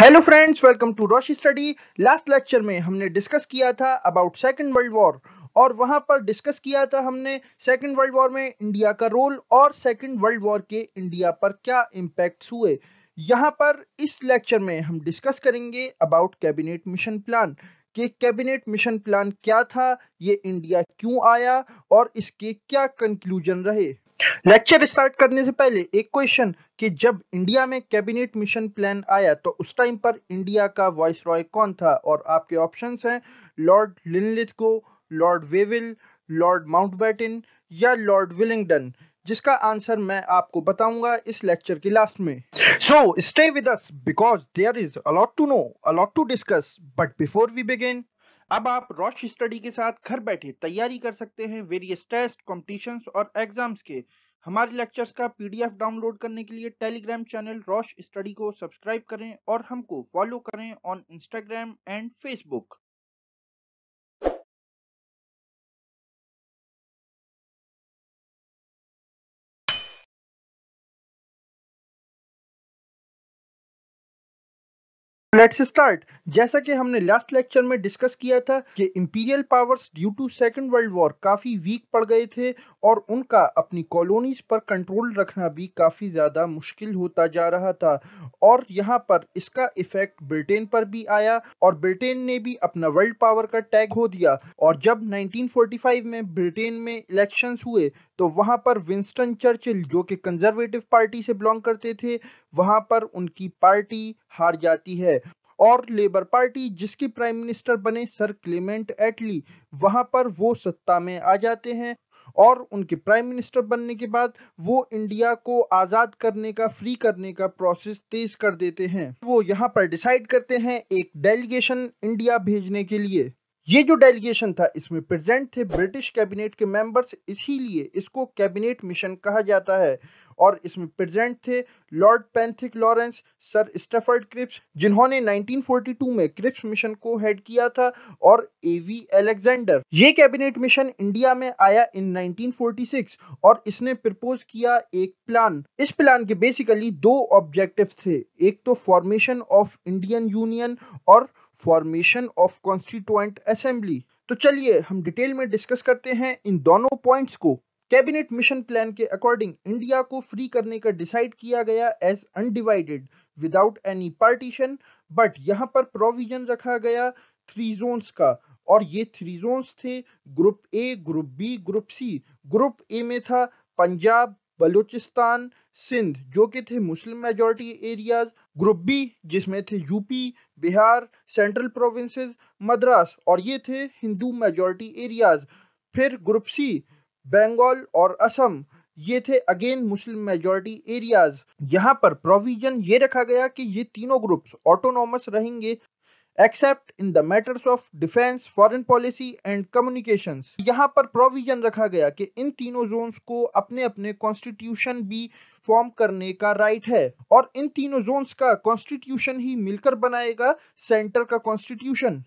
Hello friends welcome to Roshi study last lecture में हमने discuss किया था अबाउट सेकंड वर्ल्ड वॉर और वहां पर डिस्कस किया था हमने सेकंड वर्ल्ड वॉर में इंडिया का रोल और सेकंड वर्ल्ड वॉर के इंडिया पर क्या इम्पैक्ट हुए यहां पर इस लेक्चर में हम डिस्कस करेंगे अबाउट कैबिनेट मिशन प्लान कि कैबिनेट मिशन प्लान क्या था ये इंडिया क्यों आया और इसके क्या कंक्लूजन रहे लेक्चर स्टार्ट करने से पहले एक क्वेश्चन कि जब इंडिया में कैबिनेट मिशन प्लान आया तो उस टाइम पर इंडिया का वॉइस रॉय कौन था और आपके ऑप्शंस हैं lord Linlithgow lord Wavell lord Mountbatten या लॉर्ड विलिंगडन जिसका आंसर मैं आपको बताऊंगा इस लेक्चर के लास्ट में so stay with us because there is a lot to know a lot to discuss but before we begin अब आप रोश स्टडी के साथ घर बैठे तैयारी कर सकते हैं वेरियस टेस्ट कॉम्पिटिशन और एग्जाम्स के हमारे लेक्चर्स का पीडीएफ डाउनलोड करने के लिए टेलीग्राम चैनल रोश स्टडी को सब्सक्राइब करें और हमको फॉलो करें on Instagram and Facebook let's start जैसा कि हमने लास्ट लेक्चर में डिस्कस किया था कि imperial powers due to second world war काफ़ी वीक पड़ गए थे और उनका अपनी कॉलोनीज पर कंट्रोल रखना भी काफ़ी ज़्यादा मुश्किल होता जा रहा था और यहाँ पर इसका इफेक्ट ब्रिटेन पर भी आया और ब्रिटेन ने भी अपना वर्ल्ड पावर का टैग हो दिया और जब 1945 में ब्रिटेन में इलेक्शंस हुए तो वहाँ पर विंस्टन चर्चिल जो कि कंजर्वेटिव पार्टी से बिलोंग करते थे वहाँ पर उनकी पार्टी हार जाती है और लेबर पार्टी जिसके प्राइम मिनिस्टर बने सर क्लेमेंट एटली वहां पर वो सत्ता में आ जाते हैं और उनके प्राइम मिनिस्टर बनने के बाद वो इंडिया को आज़ाद करने का फ्री करने का प्रोसेस तेज कर देते हैं वो यहाँ पर डिसाइड करते हैं एक डेलीगेशन इंडिया भेजने के लिए ये जो डेलीगेशन था इसमें प्रेजेंट थे ब्रिटिश कैबिनेट के मेंबर्स इसीलिए इसको कैबिनेट मिशन कहा जाता है और इसमें प्रेजेंट थे Lord Pethick Lawrence sir Stafford Cripps जिन्होंने 1942 में क्रिप्स मिशन को हेड किया था और एवी एलेक्जेंडर ये कैबिनेट मिशन इंडिया में आया इन 1946 और इसने प्रपोज किया एक प्लान इस प्लान के बेसिकली दो ऑब्जेक्टिव थे एक तो फॉर्मेशन ऑफ इंडियन यूनियन और फॉर्मेशन ऑफ कॉन्स्टिट्यूंट असेंबली तो चलिए हम डिटेल में डिस्कस करते हैं इन दोनों पॉइंट्स को कैबिनेट मिशन प्लान के अकॉर्डिंग इंडिया को फ्री करने का डिसाइड किया गया as undivided without any partition but यहाँ पर प्रोविजन रखा गया थ्री जोन्स का और ये थ्री जोन्स थे group A group B group C group A में था पंजाब बलूचिस्तान सिंध जो कि थे Muslim majority areas group B जिसमें थे UP Bihar central provinces Madras और ये थे हिंदू मेजोरिटी एरियाज फिर ग्रुप सी बंगाल और असम ये थे अगेन मुस्लिम मेजोरिटी एरियाज यहाँ पर प्रोविजन ये रखा गया कि ये तीनों ग्रुप्स ऑटोनोमस रहेंगे except in the matters of defence foreign policy and communication यहाँ पर प्रोविजन रखा गया कि इन तीनों जोन्स को अपने अपने कॉन्स्टिट्यूशन भी फॉर्म करने का राइट है और इन तीनों जोन्स का कॉन्स्टिट्यूशन ही मिलकर बनाएगा सेंटर का कॉन्स्टिट्यूशन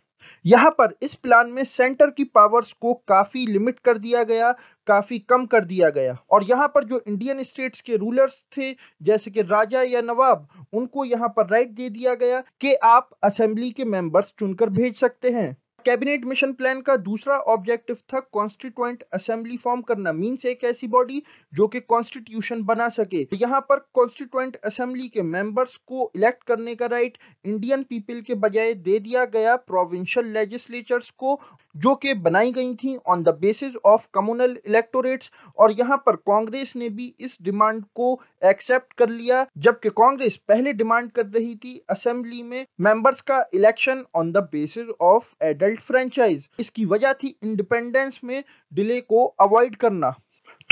यहाँ पर इस प्लान में सेंटर की पावर्स को काफी लिमिट कर दिया गया काफी कम कर दिया गया और यहाँ पर जो इंडियन स्टेट्स के रूलर्स थे जैसे कि राजा या नवाब उनको यहाँ पर राइट दे दिया गया कि आप असेंबली के मेंबर्स चुनकर भेज सकते हैं कैबिनेट मिशन प्लान का दूसरा ऑब्जेक्टिव था कॉन्स्टिट्यूएंट असेंबली फॉर्म करना मीन्स एक ऐसी बॉडी जो कि कॉन्स्टिट्यूशन बना सके तो यहाँ पर कॉन्स्टिट्यूएंट असेंबली के मेंबर्स को इलेक्ट करने का राइट इंडियन पीपल के बजाय दे दिया गया प्रोविंशियल लेजिस्लेचर्स को जो कि बनाई गई थी on the basis of communal electorates और यहाँ पर कांग्रेस ने भी इस डिमांड को एक्सेप्ट कर लिया जबकि कांग्रेस पहले डिमांड कर रही थी असेंबली में मेंबर्स का election on the basis of adult franchise इसकी वजह थी इंडिपेंडेंस में डिले को अवॉइड करना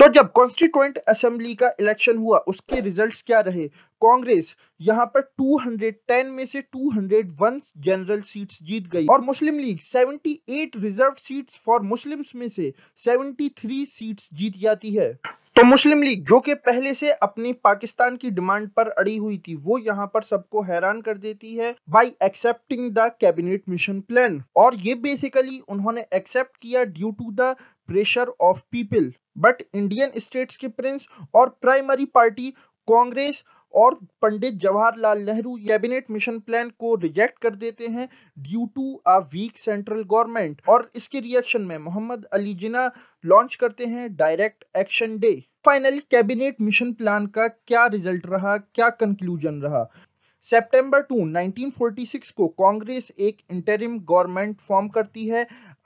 तो जब कॉन्स्टिट्यूंट असेंबली का इलेक्शन हुआ उसके रिजल्ट्स क्या रहे कांग्रेस यहां पर 210 में से 201 जनरल सीट्स जीत गई और Muslim League 78 reserve seats for Muslims में से 73 सीट्स जीत जाती है तो मुस्लिम लीग जो कि पहले से अपनी पाकिस्तान की डिमांड पर अड़ी हुई थी वो यहाँ पर सबको हैरान कर देती है by accepting the cabinet mission plan और ये बेसिकली उन्होंने एक्सेप्ट किया due to the pressure of people but Indian states के प्रिंस और प्राइमरी पार्टी कांग्रेस और Pandit Jawaharlal Nehru cabinet mission plan को रिजेक्ट कर देते हैं due to a weak central government और इसके रिएक्शन में मोहम्मद अली जिना लॉन्च करते हैं direct action day finally cabinet mission plan का क्या रिजल्ट रहा क्या कंक्लूजन रहा सितंबर 2 1946 को कांग्रेस एक इंटरिम गवर्नमेंट फॉर्म करती है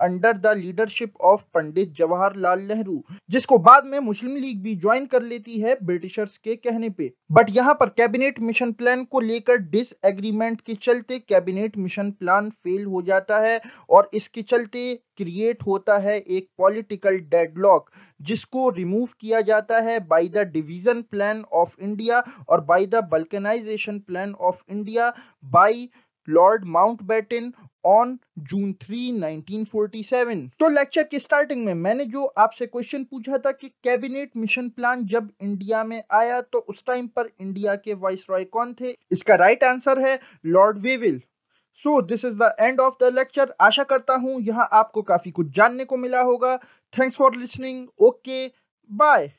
under the leadership of Pandit Jawaharlal Nehru जिसको बाद में मुस्लिम लीग भी ज्वाइन कर लेती है ब्रिटिशर्स के कहने पे बट यहाँ पर कैबिनेट मिशन प्लान को लेकर डिस एग्रीमेंट के चलते कैबिनेट मिशन प्लान फेल हो जाता है और इसके चलते क्रिएट होता है एक पॉलिटिकल डेडलॉक जिसको रिमूव किया जाता है by the division plan of India और by the balkanization plan of India by Lord Batten on June 3, 1947। तो लेक्चर की स्टार्टिंग में मैंने जो आपसे क्वेश्चन पूछा था कि कैबिनेट मिशन प्लान जब इंडिया में आया तो उस टाइम पर इंडिया के वाइस रॉय कौन थे इसका राइट right आंसर है Lord Wavell so this is the end of the lecture आशा करता हूं यहां आपको काफी कुछ जानने को मिला होगा thanks for listening okay bye